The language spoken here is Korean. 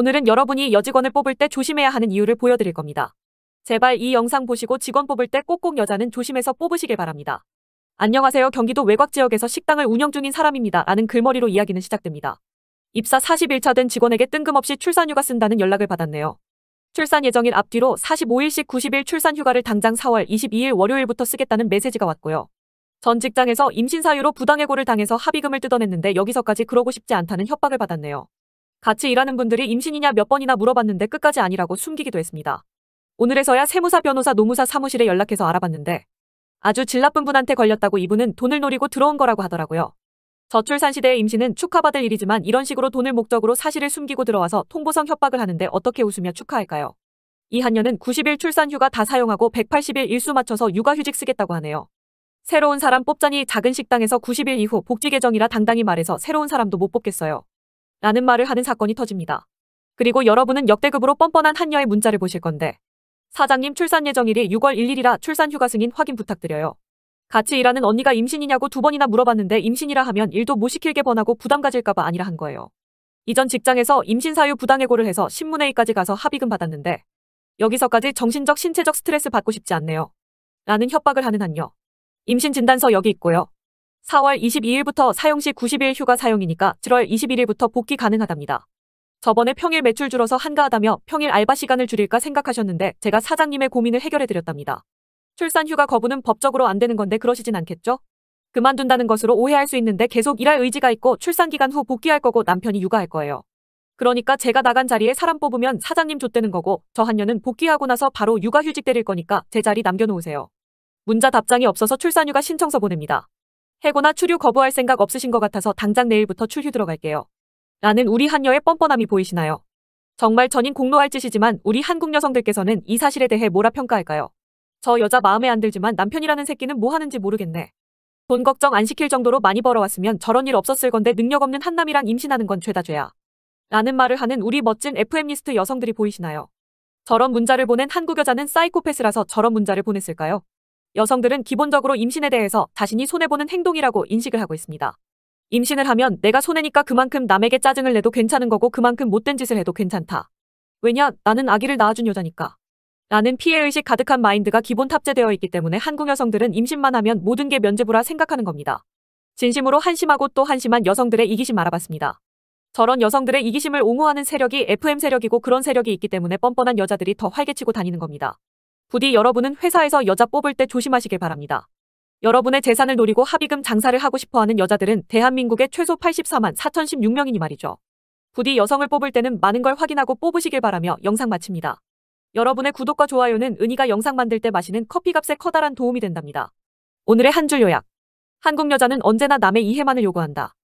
오늘은 여러분이 여직원을 뽑을 때 조심해야 하는 이유를 보여드릴 겁니다. 제발 이 영상 보시고 직원 뽑을 때 꼭꼭 여자는 조심해서 뽑으시길 바랍니다. 안녕하세요. 경기도 외곽 지역에서 식당을 운영 중인 사람입니다. 라는 글머리로 이야기는 시작됩니다. 입사 40일차 된 직원에게 뜬금없이 출산휴가 쓴다는 연락을 받았네요. 출산 예정일 앞뒤로 45일씩 90일 출산휴가를 당장 4월 22일 월요일부터 쓰겠다는 메시지가 왔고요. 전 직장에서 임신 사유로 부당해고를 당해서 합의금을 뜯어냈는데 여기서까지 그러고 싶지 않다는 협박을 받았네요. 같이 일하는 분들이 임신이냐 몇 번이나 물어봤는데 끝까지 아니라고 숨기기도 했습니다. 오늘에서야 세무사 변호사 노무사 사무실에 연락해서 알아봤는데 아주 질 나쁜 분한테 걸렸다고 이분은 돈을 노리고 들어온 거라고 하더라고요. 저출산 시대의 임신은 축하받을 일이지만 이런 식으로 돈을 목적으로 사실을 숨기고 들어와서 통보성 협박을 하는데 어떻게 웃으며 축하할까요? 이 한녀는 90일 출산 휴가 다 사용하고 180일 일수 맞춰서 육아휴직 쓰겠다고 하네요. 새로운 사람 뽑자니 작은 식당에서 90일 이후 복지 개정이라 당당히 말해서 새로운 사람도 못 뽑겠어요. 라는 말을 하는 사건이 터집니다. 그리고 여러분은 역대급으로 뻔뻔한 한녀의 문자를 보실 건데 사장님 출산 예정일이 6월 1일이라 출산 휴가 승인 확인 부탁드려요. 같이 일하는 언니가 임신이냐고 두 번이나 물어봤는데 임신이라 하면 일도 못 시킬게 번하고 부담 가질까봐 아니라 한 거예요. 이전 직장에서 임신 사유 부당해고를 해서 신문회의까지 가서 합의금 받았는데 여기서까지 정신적 신체적 스트레스 받고 싶지 않네요. 라는 협박을 하는 한녀 임신 진단서 여기 있고요. 4월 22일부터 사용시 90일 휴가 사용이니까 7월 21일부터 복귀 가능하답니다. 저번에 평일 매출 줄어서 한가하다며 평일 알바 시간을 줄일까 생각하셨는데 제가 사장님의 고민을 해결해드렸답니다. 출산 휴가 거부는 법적으로 안 되는 건데 그러시진 않겠죠? 그만둔다는 것으로 오해할 수 있는데 계속 일할 의지가 있고 출산 기간 후 복귀할 거고 남편이 육아할 거예요. 그러니까 제가 나간 자리에 사람 뽑으면 사장님 좆되는 거고 저 한년은 복귀하고 나서 바로 육아휴직 때릴 거니까 제 자리 남겨놓으세요. 문자 답장이 없어서 출산휴가 신청서 보냅니다. 해고나 출류 거부할 생각 없으신 것 같아서 당장 내일부터 출휴 들어갈게요. 라는 우리 한녀의 뻔뻔함이 보이시나요? 정말 전인 공로할 짓이지만 우리 한국 여성들께서는 이 사실에 대해 뭐라 평가할까요? 저 여자 마음에 안 들지만 남편이라는 새끼는 뭐 하는지 모르겠네. 돈 걱정 안 시킬 정도로 많이 벌어왔으면 저런 일 없었을 건데 능력 없는 한남이랑 임신하는 건 죄다 죄야. 라는 말을 하는 우리 멋진 FM리스트 여성들이 보이시나요? 저런 문자를 보낸 한국 여자는 사이코패스라서 저런 문자를 보냈을까요? 여성들은 기본적으로 임신에 대해서 자신이 손해보는 행동이라고 인식을 하고 있습니다. 임신을 하면 내가 손해니까 그만큼 남에게 짜증을 내도 괜찮은 거고 그만큼 못된 짓을 해도 괜찮다. 왜냐, 나는 아기를 낳아준 여자니까. 라는 피해의식 가득한 마인드가 기본 탑재되어 있기 때문에 한국 여성들은 임신만 하면 모든 게 면제부라 생각하는 겁니다. 진심으로 한심하고 또 한심한 여성들의 이기심 알아봤습니다. 저런 여성들의 이기심을 옹호하는 세력이 FM세력이고 그런 세력이 있기 때문에 뻔뻔한 여자들이 더 활개치고 다니는 겁니다. 부디 여러분은 회사에서 여자 뽑을 때 조심하시길 바랍니다. 여러분의 재산을 노리고 합의금 장사를 하고 싶어하는 여자들은 대한민국의 최소 84만 4,016명이니 말이죠. 부디 여성을 뽑을 때는 많은 걸 확인하고 뽑으시길 바라며 영상 마칩니다. 여러분의 구독과 좋아요는 은희가 영상 만들 때 마시는 커피값에 커다란 도움이 된답니다. 오늘의 한 줄 요약. 한국 여자는 언제나 남의 이해만을 요구한다.